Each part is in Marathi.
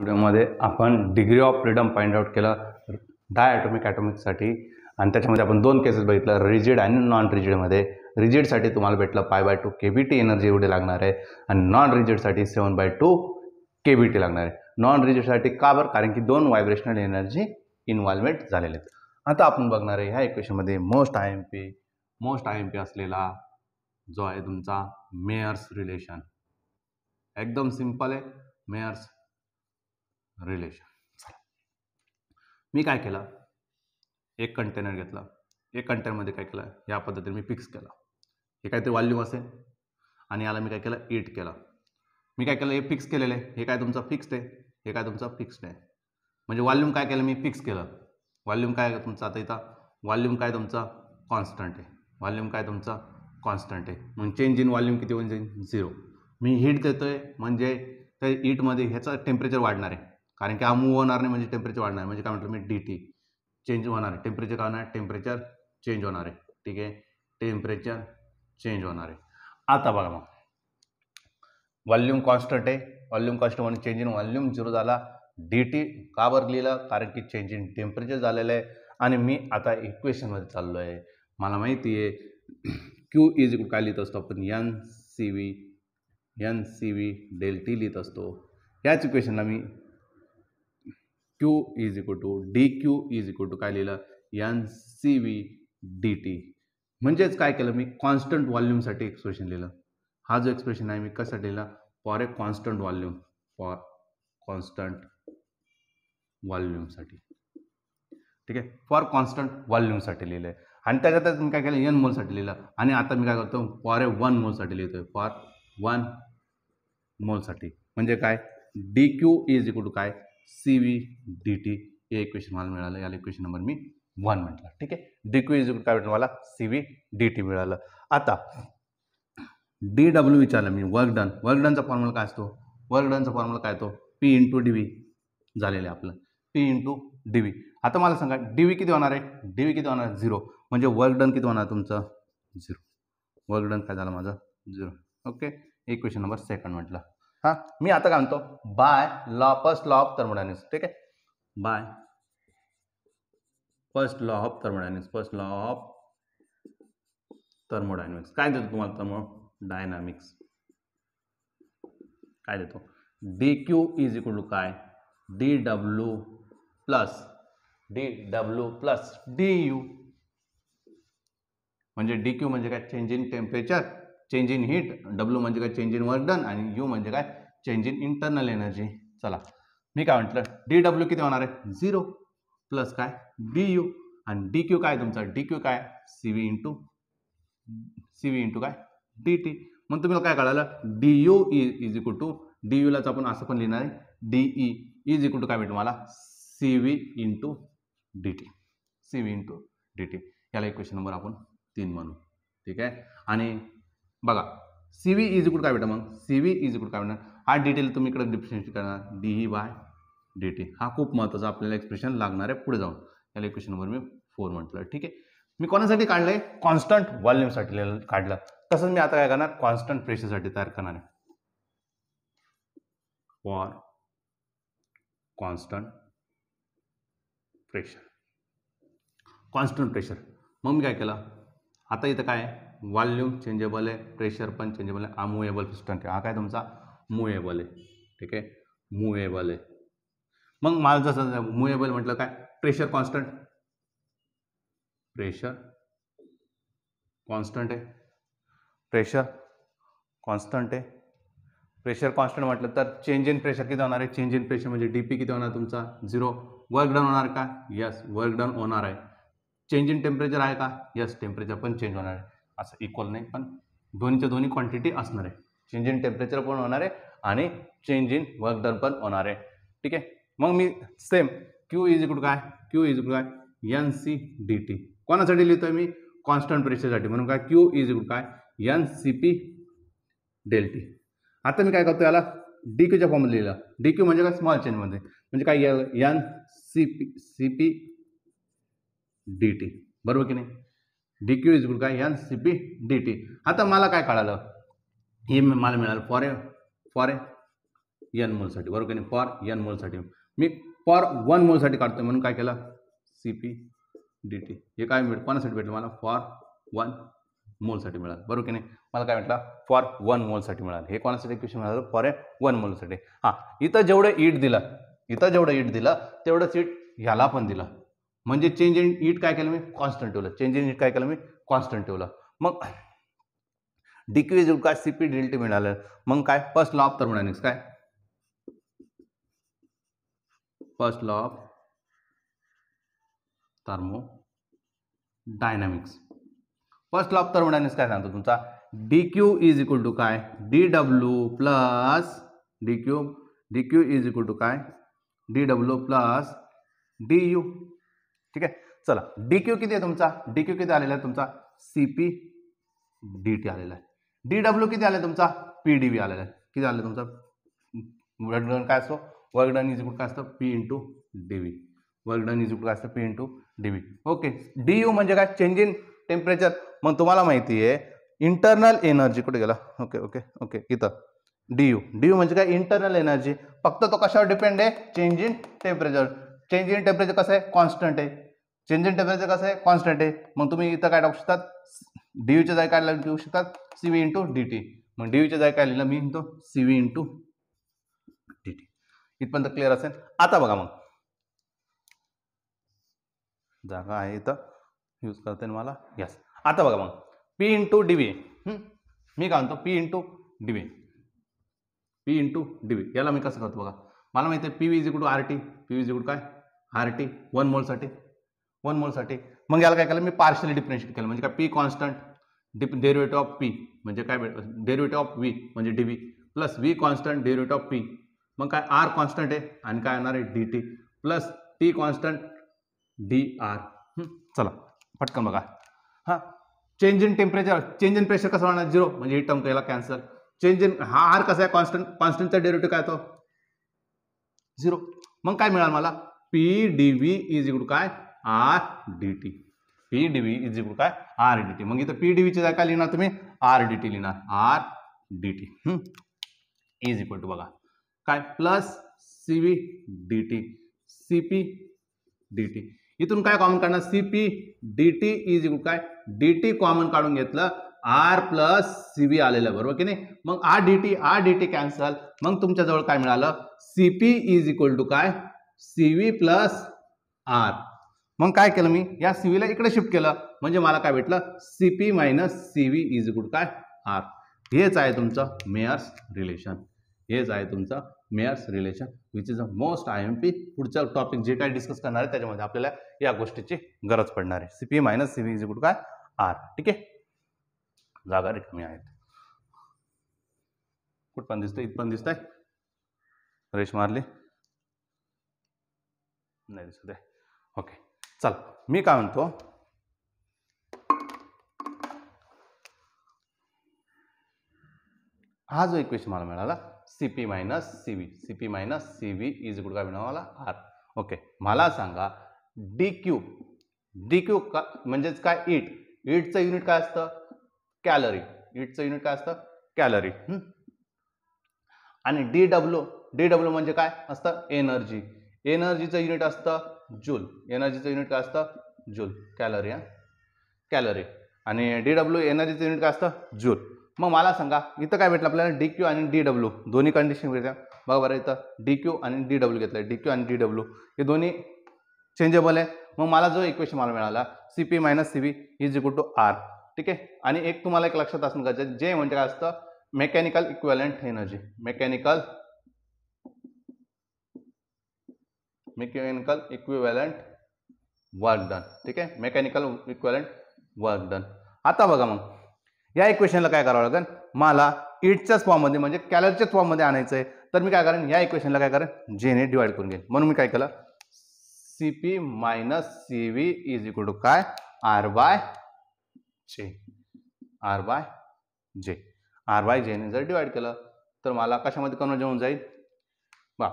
मध्ये आपण degree of freedom find out केला ॲटोमिक ॲटॉमिकसाठी आणि त्याच्यामध्ये आपण दोन केसेस बघितलं रिजिड आणि नॉन रिजिडमध्ये रिजिडसाठी तुम्हाला भेटलं pi by two K B T energy एवढी लागणार आहे आणि नॉन रिजिडसाठी seven by two K B T लागणार आहे नॉन रिजिडसाठी का बरं कारण की दोन व्हायब्रेशनल एनर्जी इन्व्हॉल्वमेंट झालेले आहेत आता आपण बघणार आहे ह्या इक्वेशनमध्ये most I M P most I M P असलेला जो आहे तुमचा मेयर्स रिलेशन एकदम सिंपल आहे मेयर्स रिलेशन मी काय केलं एक कंटेनर घेतला एक कंटेनरमध्ये काय केलं या पद्धतीने मी फिक्स केला हे काहीतरी वॉल्यूम असेल आणि याला मी काय केलं ईट केला मी काय केलं हे फिक्स केलेलं आहे हे काय तुमचं फिक्स्ड आहे हे काय तुमचं फिक्स्ड आहे म्हणजे वॉल्यूम काय केलं मी फिक्स केलं वॉल्यूम काय तुमचं आता इथं वॉल्यूम काय तुमचा कॉन्स्टंट आहे वॉल्यूम काय तुमचा कॉन्स्टंट आहे म्हणून चेंज इन वॉल्यूम किती होऊन जाईल झिरो मी हीट देतो आहे म्हणजे त्या ईटमध्ये ह्याचं टेम्परेचर वाढणार आहे कारण की हा मूव्ह होणार नाही म्हणजे टेम्परेचर वाढणार म्हणजे काय म्हटलं मी डी टी चेंज होणार आहे टेम्परेचर काय होणार टेम्परेचर चेंज होणार आहे ठीक आहे टेम्परेचर चेंज होणार आहे आता बघा मग व्हॉल्यूम कॉन्स्टंट आहे व्हॉल्यूम कॉन्स्टंट म्हणून चेंज इन व्हॉल्यूम झिरो झाला डी टी का बरं लिहिलं कारण की चेंज इन टेम्परेचर झालेलं आहे आणि मी आता इक्वेशनमध्ये चाललो आहे मला माहिती आहे क्यू इज काय लिहित असतो आपण N C V N C V del T लिहित असतो याच इक्वेशनला मी Q is equal to D Q is equal to काय लिहिलं N C V D T म्हणजेच काय केलं मी कॉन्स्टंट वॉल्यूमसाठी एक्सप्रेशन लिहिलं हा जो एक्सप्रेशन आहे मी कसा लिहिला for a constant volume for constant वॉल्यूमसाठी ठीक आहे फॉर कॉन्स्टंट व्हॉल्यूमसाठी लिहिलं आहे आणि त्याच्यात मी काय केलं एन मोलसाठी लिहिलं आणि आता मी काय करतो फॉर ए वन मोलसाठी लिहितोय फॉर वन मोलसाठी म्हणजे काय D Q is equal to काय सी व्ही डी टी हे इक्वेशन मला मिळालं याला इक्वेशन नंबर मी वन म्हटलं ठीक आहे डी क्यू इज काय भेटलं मला सी व्ही डी टी मिळालं आता डी डब्ल्यू विचारलं मी वर्क डन वर्क डनचा फॉर्म्युला काय असतो वर्क डनचा फॉर्म्युला काय तो पी इंटू डी व्ही झालेलं आहे आपलं पी इंटू डी व्ही आता मला सांगा डी व्ही किती होणार आहे डी व्ही किती होणार आहे झिरो म्हणजे वर्क डन किती होणार तुमचं झिरो वर्क डन काय झालं माझं zero okay equation number second म्हटलं हा मी आता काय म्हणतो by law first law of thermodynamics ठीक आहे by first law of thermodynamics first law of thermodynamics काय देतो तुम्हाला डायनामिक्स काय देतो D Q is equal to काय D W plus D W plus D U म्हणजे डी क्यू म्हणजे काय change in temperature change in heat W म्हणजे काय चेंज इन वर्क डन आणि यू म्हणजे काय चेंज इन इंटरनल एनर्जी चला मी काय म्हटलं डी डब्ल्यू किती होणार आहे झिरो प्लस काय डी यू आणि डी क्यू काय तुमचा डी क्यू काय C V into C V into काय डी टी मग तुम्हाला काय कळालं D U is equal to D यूलाच आपण असं पण लिहिणार आहे D E is equal to काय भेटू मला C V into D T C V into D T याला इक्वेशन नंबर आपण तीन म्हणू ठीक आहे आणि बघा सी व्ही इज काय भेटा मग सी व्ही इज काय भेटणार हा डिटेल तुम्ही इकडे डिफिशियन्सी करणार D E by D T हा खूप महत्त्वाचा आपल्याला एक्सप्रेशन लागणार आहे पुढे जाऊन त्याला इक्वेशन नंबर मी फोर म्हटलं ठीक आहे मी कोणासाठी काढलं आहे कॉन्स्टंट व्हॉल्यूमसाठी काढलं तसंच मी आता काय करणार कॉन्स्टंट प्रेशरसाठी तयार करणार आहे for constant pressure constant pressure मग मी काय केलं आता इथं काय आहे वॉल्यूम चेंजेबल आहे प्रेशर पण चेंजेबल आहे अमुएबल पिस्टन पिस्टन हा काय तुमचा मुएबल आहे ठीक आहे मुवेबल आहे मग माल जसं मुएबल म्हटलं काय प्रेशर कॉन्स्टंट प्रेशर कॉन्स्टंट आहे प्रेशर कॉन्स्टंट आहे प्रेशर कॉन्स्टंट म्हटलं तर चेंज इन प्रेशर किती होणार आहे चेंज इन प्रेशर म्हणजे डी पी किती होणार तुमचा झिरो वर्क डाउन होणार का यस वर्क डाऊन होणार आहे चेंज इन टेम्परेचर आहे का यस टेम्परेचर पण चेंज होणार आहे असं इक्वल नाही पण दोन्हीच्या दोन्ही क्वांटिटी असणार आहे चेंज इन टेम्परेचर पण होणार आहे आणि चेंज इन वर्क डन पण होणार आहे ठीक आहे मग मी सेम क्यू इज इकडं काय क्यू इज इकडं काय एन सी डी टी कोणासाठी लिहितो आहे मी कॉन्स्टंट प्रेशरसाठी म्हणून काय क्यू इज इकडं काय N C P del T आता मी काय करतो याला डी क्यूच्या फॉर्ममध्ये लिहिलं डी क्यू म्हणजे काय स्मॉल चेंजमध्ये म्हणजे काय N C P C P D T बरोबर की नाही डी क्यू इज गुड काय N C P D T आता मला काय कळालं हे मला मिळालं फॉर ए फॉर एन मोलसाठी बरोबर नाही फॉर एन मोलसाठी मी फॉर वन मोलसाठी काढतो म्हणून काय केलं सी पी डी टी हे काय मिळतं कोणासाठी भेटलं मला फॉर वन मोलसाठी मिळालं बरोबर की नाही मला काय म्हटलं फॉर वन मोलसाठी मिळालं हे कोणासाठी क्वेश्चन मिळालं फॉर ए वन मोलसाठी हां इथं जेवढं ईट दिलं इथं जेवढं ईट दिलं तेवढंच ईट ह्याला पण दिलं म्हणजे चेंज इन ईट काय केलं मी कॉन्स्टंट ठेवलं चेंज इन ईट काय केलं मी कॉन्स्टंट ठेवलं मग डिक्रीज काय सीपी डेल्टी मिळालं मग काय फर्स्ट लॉ ऑफ थर्मोडायनिक्स काय first law of thermodynamics first law of thermodynamics काय सांगतो तुमचा D Q is equal to काय D W plus D Q D Q is equal to काय D W plus D U ठीक आहे चला डी क्यू किती आहे तुमचा डी क्यू किती आलेला आहे तुमचा सी पी डी टी आलेला आहे डी डब्ल्यू किती आलेला तुमचा पी डी आलेला आहे किती आलं तुमचा डन काय असतो डन इज काय असतं P into D V work done is काय असतं P into D V okay D U म्हणजे काय चेंज इन टेम्परेचर मग तुम्हाला माहिती आहे इंटरनल एनर्जी कुठे गेला ओके ओके ओके इथं डी यू डी यू म्हणजे काय इंटरनल एनर्जी फक्त तो कशावर डिपेंड आहे change in temperature change in temperature कसं आहे कॉन्स्टंट आहे चेंज इन टेम्परेचर कसं आहे कॉन्स्टंट आहे मग तुम्ही इथं काय टाकू शकतात डी यूच्या जागी काय लिहू शकतात C V into D T मग डी यूच्या जागी काय लिहिलं मी म्हणतो C V into D T इथपर्यंत क्लिअर असेल आता बघा मग जागा आहे इथं यूज करते मला यस आता बघा मग पी इंटू डी व्ही मी काय म्हणतो P into D V P into D V याला मी कसं करतो बघा मला माहिती आहे P V is equal to R T P V is equal to काय आर टी वन मोलसाठी वन मोलसाठी मग याला काय केलं मी पार्शली डिफरेन्शिएट केलं म्हणजे काय P constant dip of P म्हणजे काय भेट ऑफ वी म्हणजे D V plus V constant derivative of P मग काय आर कॉन्स्टंट आहे आणि काय येणार आहे D T plus T constant D R चला पटकन बघा हां change in temperature change in pressure कसं होणार झिरो म्हणजे ही टर्म केला कॅन्सल चेंज इन हा आर कसा आहे कॉन्स्टंट कॉन्स्टंटचा डेरिवेटिव्ह काय तो झिरो मग काय मिळाल मला P D V is equal to काय R D T P D V is काय आर डी टी मग इथं पी डी व्हीची जागा लिहिणार तुम्ही आर डी टी लिहिणार R D T is equal to बघा काय plus C V D T C P D T इथून काय कॉमन काढणार C P D T is equal काय डी टी कॉमन काढून घेतलं आर प्लस सी व्ही आलेलं बरोबर की नाही मग R D T R D T cancel मग तुमच्याजवळ काय मिळालं C P is equal to काय सी व्ही प्लस आर मग काय केलं मी या सी व्हीला इकडे शिफ्ट केलं म्हणजे मला काय भेटलं C P minus C V is good काय आर हेच आहे तुमचं मेयर्स रिलेशन हेच आहे तुमचं Mayer's relation which is a most I M P पुढचं टॉपिक जे काय डिस्कस करणार आहे त्याच्यामध्ये आपल्याला या गोष्टीची गरज पडणार आहे C P minus C V is good काय आर ठीक आहे जागा रिकामी आहेत कुठ पण दिसतंय इथं पण दिसतंय रेश मारली नाही दिसत आहे ओके चल मी काय म्हणतो हा जो इक्वेशन मला मिळाला C P minus C V C P minus C V is good काय मला आर ओके मला सांगा डी क्यू डी क्यू का म्हणजेच काय इट इटचं युनिट काय असतं कॅलरी इटचं युनिट काय असतं कॅलरी आणि डी डब्ल्यू डी डब्ल्यू म्हणजे काय असतं एनर्जी एनर्जीचं युनिट असतं जूल एनर्जीचं युनिट काय असतं जूल कॅलरी हां कॅलरी आणि डी डब्ल्यू एनर्जीचं युनिट काय असतं जूल मग मला सांगा इथं काय भेटलं आपल्याला डी क्यू आणि डी डब्ल्यू दोन्ही कंडिशन भेटल्या बघा बरं इथं डी क्यू आणि डी डब्ल्यू घेतलं डी क्यू आणि डी डब्ल्यू हे दोन्ही चेंजेबल आहे मग मला जो इक्वेशन मला मिळाला C P minus C B is equal to R ठीक आहे आणि एक तुम्हाला एक लक्षात असणं गरजेचं जे म्हणजे काय असतं mechanical equivalent energy mechanical mechanical equivalent work done ठीक आहे मेकॅनिकल इक्वेलंट वर्क डन आता बघा मग या इक्वेशनला काय करावं लागेल मला इटच्याच फॉर्ममध्ये म्हणजे कॅलरच्याच फॉर्ममध्ये आणायचं आहे तर मी काय करेन या इक्वेशनला काय करेन जेने डिवाइड करून घेईन म्हणून मी काय केलं C P minus C V is equal to काय R by J R by J R by जेने जर डिवाइड केलं तर मला कशामध्ये कन्वर्जन होऊन जाईल बा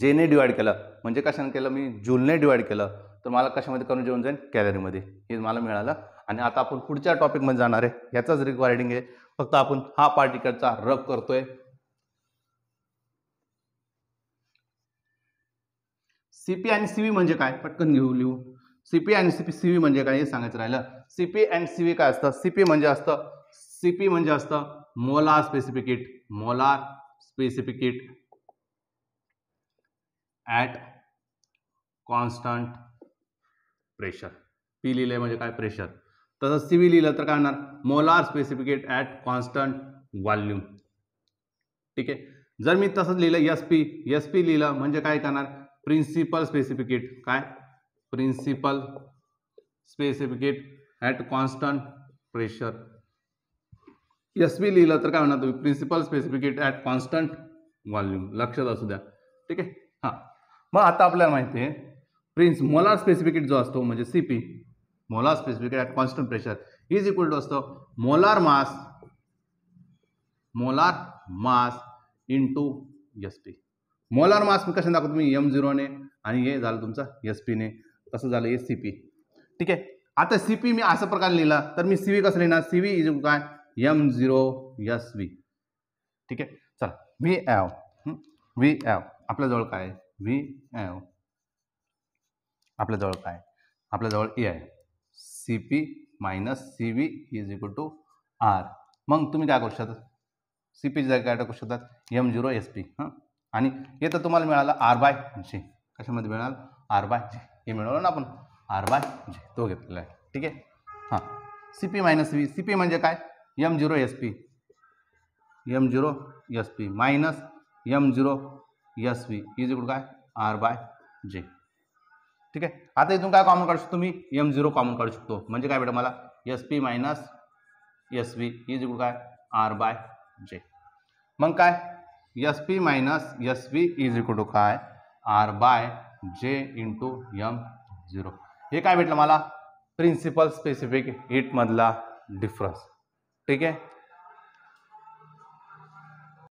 जेने डिवाइड केलं म्हणजे कशाने केलं मी जूनने डिवाईड केलं तर मला कशामध्ये करून जेवण जाईल कॅलरीमध्ये हे मला मिळालं आणि आता आपण पुढच्या टॉपिकमध्ये जाणार आहे याचाच रिक्वायरिंग आहे फक्त आपण हा पार्टिकलचा रफ रब करतोय सीपी आणि सीव्ही म्हणजे काय पटकन घेऊ लिहू सीपी आणि सीपी सीव्ही म्हणजे काय हे सांगायचं राहिलं सीपी अँड सीव्ही काय असतं सीपी म्हणजे असतं सीपी म्हणजे असतं molar specific heat molar specific heat at constant pressure P लिहिलंय म्हणजे काय प्रेशर तसंच सी लिहिलं तर काय होणार molar specific heat at constant volume ठीक आहे जर मी तसंच लिहिलं एस पी एस पी लिहिलं म्हणजे काय करणार प्रिन्सिपल स्पेसिफिकेट काय principal specific heat at constant pressure S P लिहिलं तर काय होणार तुम्ही principal specific heat at constant volume लक्षात असू द्या ठीक आहे हां मग आता आपल्याला माहिती आहे प्रिन्स मोलार स्पेसिफिकेट जो असतो म्हणजे C P molar specific heat at constant pressure is equal to असतो molar mass molar mass to S P molar mass कशाने दाखवतो तुम्ही एम झिरोने आणि हे झालं तुमचं एस पीने कसं झालं हे सी पी ठीक आहे आता सी पी मी असं प्रकारे लिहिला तर मी सी व्ही कसं लिहिणार सी व्ही इज काय एम झिरो एस व्ही ठीक आहे चला व्ही ॲव व्ही ॲव आपल्याजवळ काय आहे व्ही आपल्याजवळ काय आपल्याजवळ ए आहे C P minus C V is equal to R मग तुम्ही काय करू शकता सी पीची जागा काय करू शकतात एम झिरो एस पी हां आणि हे तर तुम्हाला मिळालं आर बाय जे कशामध्ये मिळालं आर बाय जे हे मिळवलं ना आपण आर बाय जे तो घेतलेला आहे ठीक आहे हां C P minus V C P म्हणजे काय M zero S P M zero S P minus M zero S V is equal काय आर बाय जे ठीक आहे आता इथून काय कॉमन काढू शकतो मी एम झिरो कॉमन काढू शकतो म्हणजे काय बेटा मला S P minus S V is equal काय आर बाय जे मग काय S P minus S V is equal to काय R by J into M zero हे काय भेटलं मला प्रिन्सिपल स्पेसिफिक हिटमधला डिफरन्स ठीक आहे